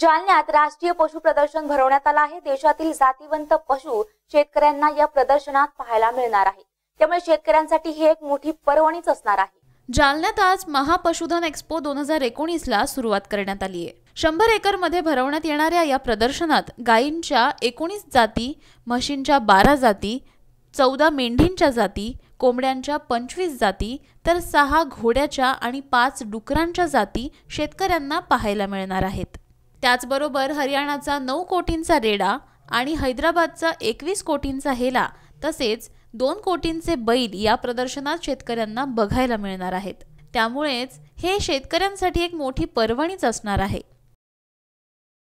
जालन्यात राष्ट्रीय पशु प्रदर्शन भरवण्यात आलं आहे देशातील जातीवंत पशु शेतकऱ्यांना या प्रदर्शनात पाहायला मिळणार आहे त्यामुळे शेतकऱ्यांसाठी ही एक मोठी पर्वणीच असणार आहे जालन्यात आज महापशुधन एक्स्पो दोन हजार एकोणीसला सुरुवात करण्यात आली आहे शंभर एकरमध्ये भरवण्यात येणाऱ्या या प्रदर्शनात गायींच्या एकोणीस जाती म्हशींच्या बारा जाती चौदा मेंढींच्या जाती कोंबड्यांच्या पंचवीस जाती तर सहा घोड्याच्या आणि पाच डुकरांच्या जाती शेतकऱ्यांना पाहायला मिळणार आहेत त्याचबरोबर हरियाणाचा नऊ कोटींचा रेडा आणि हैदराबादचा एकवीस कोटींचा हेला तसेच दोन कोटींचे बैल या प्रदर्शनात शेतकऱ्यांना बघायला मिळणार आहेत त्यामुळेच हे शेतकऱ्यांसाठी एक मोठी पर्वणीच असणार आहे